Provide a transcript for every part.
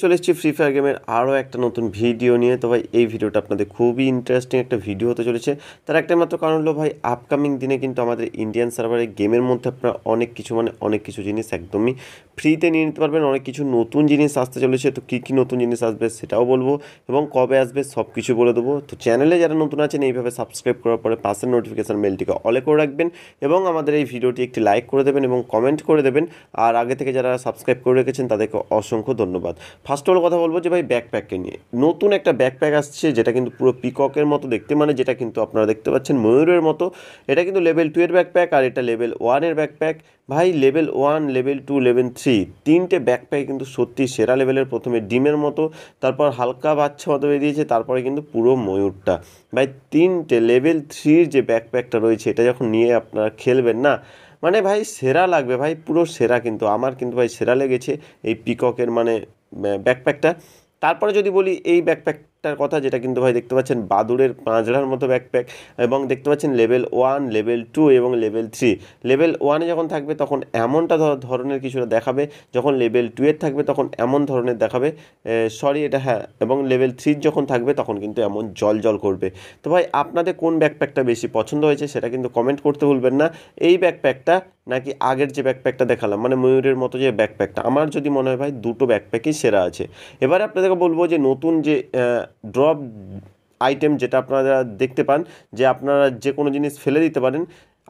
চলে এসেছি free fire গেমের আরও একটা নতুন ভিডিও নিয়ে তো ভাই এই ভিডিওটা আপনাদের খুবই ইন্টারেস্টিং একটা ভিডিও হতে চলেছে তার একটা মাত্র কারণ হলো ভাই আপকামিং দিনে কিন্তু আমাদের ইন্ডিয়ান সার্ভারে গেমের মধ্যে আপনারা অনেক কিছু মানে অনেক কিছু জিনিস একদমই ফ্রিতে নিয়ে নিতে পারবেন অনেক কিছু নতুন জিনিস আসতে চলেছে তো কী কী নতুন জিনিস আসবে সেটাও বলবো এবং কবে আসবে সব কিছু বলে দেবো তো চ্যানেলে যারা নতুন আছেন এইভাবে সাবস্ক্রাইব করার পরে পাশের নোটিফিকেশান মেলটিকে অলে করে রাখবেন এবং আমাদের এই ভিডিওটি একটি লাইক করে দেবেন এবং কমেন্ট করে দেবেন আর আগে থেকে যারা সাবস্ক্রাইব করে রেখেছেন তাদেরকে অসংখ্য ধন্যবাদ ফার্স্ট অল কথা বলবো যে ভাই ব্যাকপ্যাককে নিয়ে নতুন একটা ব্যাকপ্যাক আসছে যেটা কিন্তু পুরো পিককের মতো দেখতে মানে যেটা কিন্তু আপনারা দেখতে পাচ্ছেন ময়ূরের মতো এটা কিন্তু লেভেল টু এর ব্যাকপ্যাক আর এটা লেভেল ওয়ানের ব্যাকপ্যাক ভাই level one level two level three তিনটে ব্যাকপ্যাক কিন্তু সত্যি সেরা লেভেলের প্রথমে ডিমের মতো তারপর হালকা বাচ্চা মতো বেরিয়েছে তারপরে কিন্তু পুরো ময়ূরটা ভাই তিনটে লেভেল থ্রির যে ব্যাকপ্যাকটা রয়েছে এটা যখন নিয়ে আপনারা খেলবেন না মানে ভাই সেরা লাগবে ভাই পুরো সেরা কিন্তু আমার কিন্তু ভাই সেরা লেগেছে এই পিককের মানে ব্যাকপ্যাকটা তারপরে যদি বলি এই ব্যাকপ্যাক একটার কথা যেটা কিন্তু ভাই দেখতে পাচ্ছেন বাদুরের পাঁচড়ার মতো ব্যাকপ্যাক এবং দেখতে পাচ্ছেন লেভেল ওয়ান লেভেল টু এবং লেভেল থ্রি লেভেল ওয়ানে যখন থাকবে তখন এমনটা ধরনের কিছুটা দেখাবে যখন লেভেল টুয়ের থাকবে তখন এমন ধরনের দেখাবে সরি এটা হ্যাঁ এবং লেভেল থ্রির যখন থাকবে তখন কিন্তু এমন জল জল করবে তো ভাই আপনাদের কোন ব্যাকপ্যাকটা বেশি পছন্দ হয়েছে সেটা কিন্তু কমেন্ট করতে ভুলবেন না এই ব্যাকপ্যাকটা নাকি আগের যে ব্যাকপ্যাকটা দেখালাম মানে ময়ূরের মতো যে ব্যাকপ্যাকটা আমার যদি মনে হয় ভাই দুটো ব্যাকপ্যাকই সেরা আছে এবারে আপনাদেরকে বলবো যে নতুন যে ড্রপ আইটেম যেটা আপনারা দেখতে পান যে আপনারা যে কোনো জিনিস ফেলে দিতে পারেন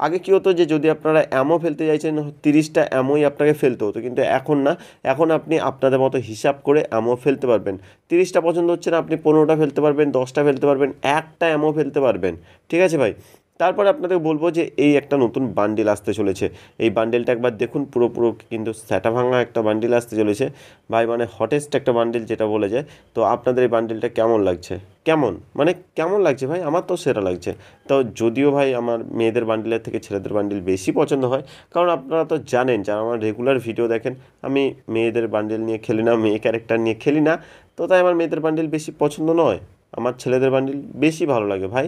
আগে কী হতো যে যদি আপনারা অ্যামো ফেলতে চাইছেন তিরিশটা অ্যামোই আপনাকে ফেলতে হতো কিন্তু এখন না এখন আপনি আপনাদের মতো হিসাব করে অ্যামো ফেলতে পারবেন তিরিশটা পছন্দ হচ্ছে না আপনি পনেরোটা ফেলতে পারবেন দশটা ফেলতে পারবেন একটা অ্যামো ফেলতে পারবেন ঠিক আছে ভাই তারপর আপনাদের বলবো যে এই একটা নতুন বান্ডিল আসতে চলেছে এই বান্ডেলটা একবার দেখুন পুরোপুরো কিন্তু স্যাটা ভাঙা একটা বান্ডিল আসতে চলেছে ভাই মানে হটেস্ট একটা বান্ডিল যেটা বলে যায় তো আপনাদের এই বান্ডিলটা কেমন লাগছে কেমন মানে কেমন লাগছে ভাই আমার তো সেরা লাগছে তো যদিও ভাই আমার মেয়েদের বান্ডিলের থেকে ছেলেদের বান্ডিল বেশি পছন্দ হয় কারণ আপনারা তো জানেন যারা আমার রেগুলার ভিডিও দেখেন আমি মেয়েদের বান্ডিল নিয়ে খেলি না মেয়ে ক্যারেক্টার নিয়ে খেলি না তো তাই আমার মেয়েদের বান্ডিল বেশি পছন্দ নয় আমার ছেলেদের বান্ডিল বেশি ভালো লাগে ভাই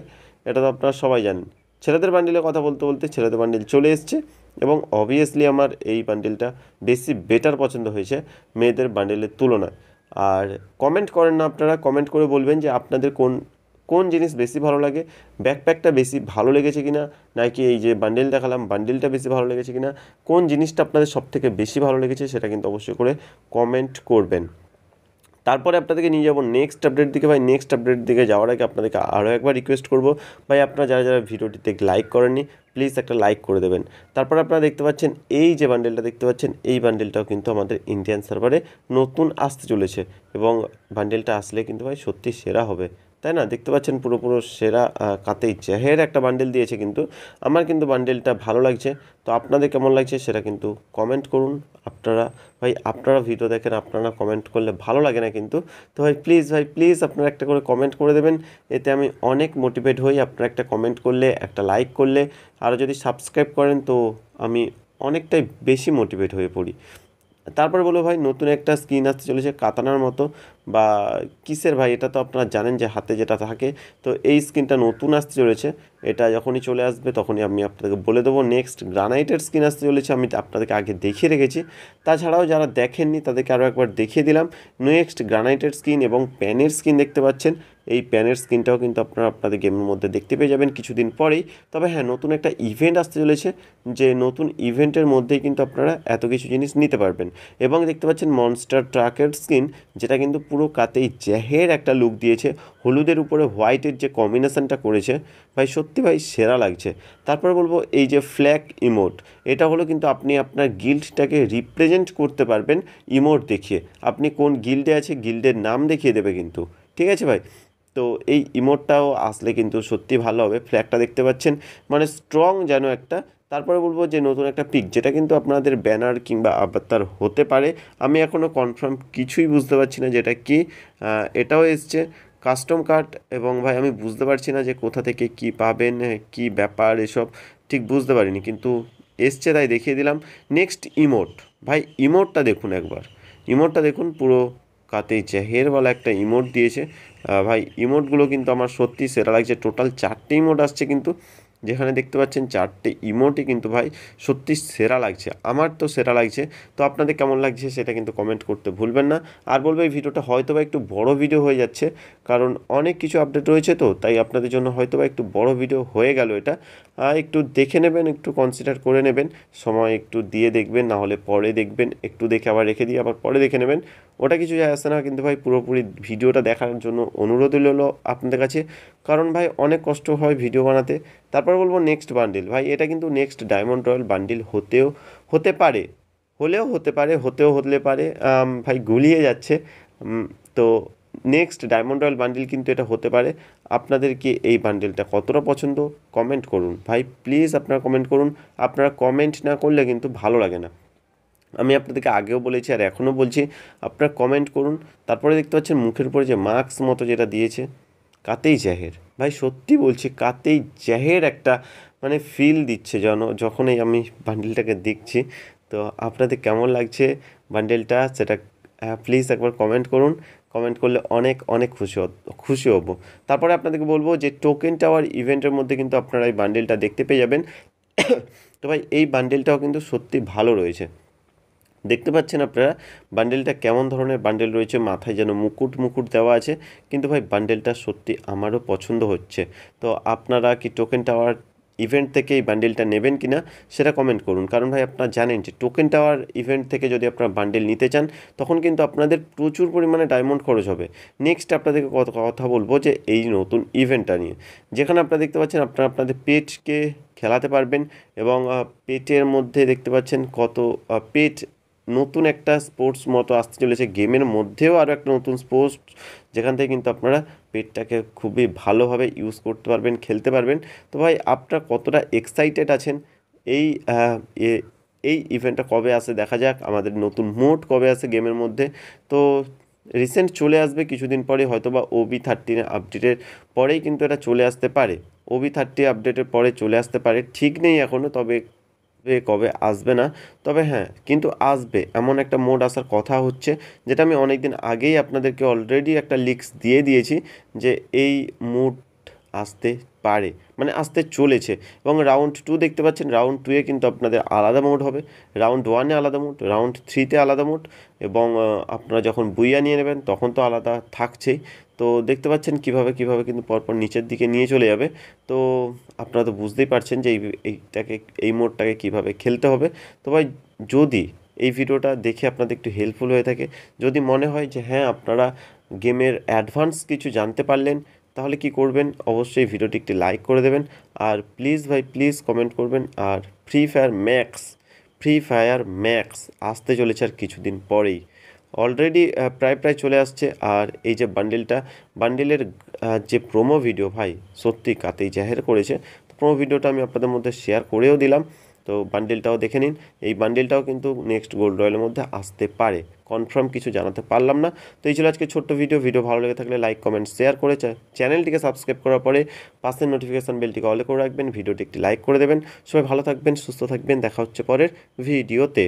এটা তো আপনারা সবাই জানেন ছেলেদের বান্ডিলে কথা বলতে বলতে ছেলেদের বান্ডিল চলে এসছে এবং অবভিয়াসলি আমার এই বান্ডিলটা বেশি বেটার পছন্দ হয়েছে মেয়েদের বান্ডিলের তুলনায় আর কমেন্ট করেন না আপনারা কমেন্ট করে বলবেন যে আপনাদের কোন কোন জিনিস বেশি ভালো লাগে ব্যাকপ্যাকটা বেশি ভালো লেগেছে কিনা নাকি এই যে বান্ডেল দেখালাম বান্ডেলটা বেশি ভালো লেগেছে কিনা কোন জিনিসটা আপনাদের সবথেকে বেশি ভালো লেগেছে সেটা কিন্তু অবশ্যই করে কমেন্ট করবেন তারপরে আপনাদেরকে নিয়ে যাবো নেক্সট আপডেট দিকে ভাই নেক্সট আপডেট দিকে যাওয়ার আগে আপনাদেরকে আরও একবার রিকোয়েস্ট করবো ভাই আপনারা যারা যারা ভিডিওটিতে লাইক করেননি প্লিজ একটা লাইক করে দেবেন তারপরে আপনারা দেখতে পাচ্ছেন এই যে বান্ডেলটা দেখতে পাচ্ছেন এই বান্ডেলটাও কিন্তু আমাদের ইন্ডিয়ান সার্ভারে নতুন আসতে চলেছে এবং বান্ডেলটা আসলে কিন্তু ভাই সত্যি সেরা হবে তাই না দেখতে পাচ্ছেন পুরো পুরো সেরা কাতে ইচ্ছে হের একটা বান্ডেল দিয়েছে কিন্তু আমার কিন্তু বান্ডেলটা ভালো লাগছে তো আপনাদের কেমন লাগছে সেটা কিন্তু কমেন্ট করুন আপনারা ভাই আপনারা ভিডিও দেখেন আপনারা কমেন্ট করলে ভালো লাগে না কিন্তু তো ভাই প্লিজ ভাই প্লিজ আপনারা একটা করে কমেন্ট করে দেবেন এতে আমি অনেক মোটিভেট হই আপনারা একটা কমেন্ট করলে একটা লাইক করলে আর যদি সাবস্ক্রাইব করেন তো আমি অনেকটাই বেশি মোটিভেট হয়ে পড়ি তারপরে বলবো ভাই নতুন একটা স্কিন আসতে চলেছে কাতানার মতো বা কিসের ভাই এটা তো আপনারা জানেন যে হাতে যেটা থাকে তো এই স্কিনটা নতুন আসতে চলেছে এটা যখনই চলে আসবে তখনই আমি আপনাদেরকে বলে দেবো নেক্সট গ্রানাইটের স্কিন আসতে চলেছে আমি আপনাদেরকে আগে দেখিয়ে রেখেছি তাছাড়াও যারা দেখেননি তাদেরকে আরও একবার দেখিয়ে দিলাম নেক্সট গ্রানাইটের স্কিন এবং প্যানের স্কিন দেখতে পাচ্ছেন এই প্যানের স্ক্রিনটাও কিন্তু আপনারা আপনাদের গেমের মধ্যে দেখতে পেয়ে যাবেন কিছুদিন পরেই তবে হ্যাঁ নতুন একটা ইভেন্ট আসতে চলেছে যে নতুন ইভেন্টের মধ্যেই কিন্তু আপনারা এত কিছু জিনিস নিতে পারবেন এবং দেখতে পাচ্ছেন মনস্টার ট্রাকের স্কিন যেটা কিন্তু পুরো কাতেই জ্যাহের একটা লুক দিয়েছে হলুদের উপরে হোয়াইটের যে কম্বিনেশানটা করেছে ভাই সত্যি ভাই সেরা লাগছে তারপর বলবো এই যে ফ্ল্যাক ইমোট এটা হলো কিন্তু আপনি আপনার গিল্ডটাকে রিপ্রেজেন্ট করতে পারবেন ইমোট দেখিয়ে আপনি কোন গিল্ডে আছে গিল্ডের নাম দেখিয়ে দেবে কিন্তু ঠিক আছে ভাই তো এই ইমোটটাও আসলে কিন্তু সত্যি ভালো হবে ফ্ল্যাগটা দেখতে পাচ্ছেন মানে স্ট্রং যেন একটা তারপরে বলবো যে নতুন একটা পিক যেটা কিন্তু আপনাদের ব্যানার কিংবা আবার হতে পারে আমি এখনও কনফার্ম কিছুই বুঝতে পারছি না যেটা কি এটাও এসছে কাস্টম কার্ড এবং ভাই আমি বুঝতে পারছি না যে কোথা থেকে কি পাবেন কি ব্যাপার এসব ঠিক বুঝতে পারিনি কিন্তু এসছে তাই দেখিয়ে দিলাম নেক্সট ইমোট ভাই ইমোটটা দেখুন একবার ইমোটটা দেখুন পুরো কাতে জাহের বলা একটা ইমোট দিয়েছে ভাই ইমোটগুলো কিন্তু আমার সত্যি সেরা লাগছে টোটাল চারটে ইমোট আসছে কিন্তু যেখানে দেখতে পাচ্ছেন চারটে ইমোটি কিন্তু ভাই সত্যি সেরা লাগছে আমার তো সেরা লাগছে তো আপনাদের কেমন লাগছে সেটা কিন্তু কমেন্ট করতে ভুলবেন না আর বলবো এই ভিডিওটা হয়তো বা একটু বড় ভিডিও হয়ে যাচ্ছে কারণ অনেক কিছু আপডেট রয়েছে তো তাই আপনাদের জন্য হয়তো বা একটু বড় ভিডিও হয়ে গেল এটা একটু দেখে নেবেন একটু কনসিডার করে নেবেন সময় একটু দিয়ে দেখবেন না হলে পরে দেখবেন একটু দেখে আবার রেখে দিয়ে আবার পরে দেখে নেবেন ওটা কিছু যায় আসে না কিন্তু ভাই পুরোপুরি ভিডিওটা দেখার জন্য অনুরোধ হলো আপনাদের কাছে কারণ ভাই অনেক কষ্ট হয় ভিডিও বানাতে তারপর বলবো নেক্সট বান্ডিল ভাই এটা কিন্তু নেক্সট ডায়মন্ড রয়্যাল বান্ডিল হতেও হতে পারে হলেও হতে পারে হতেও হতে পারে ভাই গুলিয়ে যাচ্ছে তো নেক্সট ডায়মন্ড রয়্যাল বান্ডিল কিন্তু এটা হতে পারে আপনাদেরকে এই বান্ডিলটা কতটা পছন্দ কমেন্ট করুন ভাই প্লিজ আপনারা কমেন্ট করুন আপনারা কমেন্ট না করলে কিন্তু ভালো লাগে না আমি আপনাদেরকে আগেও বলেছি আর এখনও বলছি আপনারা কমেন্ট করুন তারপরে দেখতে পাচ্ছেন মুখের উপরে যে মাস্ক মতো যেটা দিয়েছে কাতেই জাহের ভাই সত্যি বলছি কাতেই জ্যাহের একটা মানে ফিল দিচ্ছে যেন যখনই আমি বান্ডেলটাকে দেখছি তো আপনাদের কেমন লাগছে বান্ডেলটা সেটা প্লিজ হ্যাঁ, একবার কমেন্ট করুন কমেন্ট করলে অনেক অনেক খুশি খুশি হব তারপরে আপনাদেরকে বলবো যে টোকেন টাওয়ার ইভেন্টের মধ্যে কিন্তু আপনারা এই বান্ডেলটা দেখতে পেয়ে যাবেন তো ভাই এই বান্ডেলটাও কিন্তু সত্যি ভালো রয়েছে দেখতে পাচ্ছেন আপনারা বান্ডেলটা কেমন ধরনের বান্ডেল রয়েছে মাথায় যেন মুকুট মুকুট দেওয়া আছে কিন্তু ভাই বান্ডেলটা সত্যি আমারও পছন্দ হচ্ছে তো আপনারা কি টোকেন টাওয়ার ইভেন্ট থেকে এই বান্ডেলটা নেবেন কি না সেটা কমেন্ট করুন কারণ ভাই আপনারা জানেন যে টোকেন টাওয়ার ইভেন্ট থেকে যদি আপনারা বান্ডেল নিতে চান তখন কিন্তু আপনাদের প্রচুর পরিমাণে ডায়মন্ড খরচ হবে নেক্সট আপনাদেরকে কথা বলবো যে এই নতুন ইভেন্টটা নিয়ে যেখানে আপনারা দেখতে পাচ্ছেন আপনারা আপনাদের পেটকে খেলাতে পারবেন এবং পেটের মধ্যে দেখতে পাচ্ছেন কত পেট নতুন একটা স্পোর্টস মতো আসতে চলেছে গেমের মধ্যেও আরও একটা নতুন স্পোর্টস যেখান থেকে কিন্তু আপনারা পেটটাকে খুবই ভালোভাবে ইউজ করতে পারবেন খেলতে পারবেন তো ভাই আপনারা কতটা এক্সাইটেড আছেন এই এই ইভেন্টটা কবে আসে দেখা যাক আমাদের নতুন মোড কবে আসে গেমের মধ্যে তো রিসেন্ট চলে আসবে কিছুদিন পরে হয়তো বা ওবি থার্টিন আপডেটের পরেই কিন্তু এটা চলে আসতে পারে ওবি থার্টি আপডেটের পরে চলে আসতে পারে ঠিক নেই এখনও তবে আসবে কবে আসবে না তবে হ্যাঁ কিন্তু আসবে এমন একটা মোড আসার কথা হচ্ছে যেটা আমি অনেক দিন আগেই আপনাদেরকে অলরেডি একটা লিক্স দিয়ে দিয়েছি যে এই মুড আসতে পারে মানে আসতে চলেছে এবং রাউন্ড টু দেখতে পাচ্ছেন রাউন্ড টুয়ে কিন্তু আপনাদের আলাদা মোড হবে রাউন্ড ওয়ানে আলাদা মোড রাউন্ড থ্রিতে আলাদা মোড এবং আপনারা যখন বুইয়া নিয়ে নেবেন তখন তো আলাদা থাকছেই তো দেখতে পাচ্ছেন কিভাবে কিভাবে কিন্তু পরপর নিচের দিকে নিয়ে চলে যাবে তো আপনারা তো বুঝতেই পারছেন যে এইটাকে এই মোডটাকে কিভাবে খেলতে হবে তো ভাই যদি এই ভিডিওটা দেখে আপনাদের একটু হেল্পফুল হয়ে থাকে যদি মনে হয় যে হ্যাঁ আপনারা গেমের অ্যাডভান্স কিছু জানতে পারলেন তাহলে কি করবেন অবশ্যই ভিডিওটি একটি লাইক করে দেবেন আর প্লিজ ভাই প্লিজ কমেন্ট করবেন আর Free Fire Max Free Fire Max আসতে চলেছে আর কিছুদিন পরেই অলরেডি প্রায় প্রায় চলে আসছে আর এই যে বান্ডিলটা বান্ডিলের যে প্রোমো ভিডিও ভাই সত্যি কাতেই জাহের করেছে প্রোমো ভিডিওটা আমি আপনাদের মধ্যে শেয়ার করেও দিলাম তো বান্ডিলটাও দেখে নিন এই বান্ডিলটাও কিন্তু নেক্সট গোল্ড রয়েলের মধ্যে আসতে পারে কনফার্ম কিছু জানাতে পারলাম না তো এই ছিল আজকে ছোট্ট ভিডিও ভিডিও ভালো লেগে থাকলে লাইক কমেন্ট শেয়ার করে চ্যানেলটিকে সাবস্ক্রাইব করার পরে পাশের নোটিফিকেশান বেলটিকে অলে করে রাখবেন ভিডিওটি একটি লাইক করে দেবেন সবাই ভালো থাকবেন সুস্থ থাকবেন দেখা হচ্ছে পরের ভিডিওতে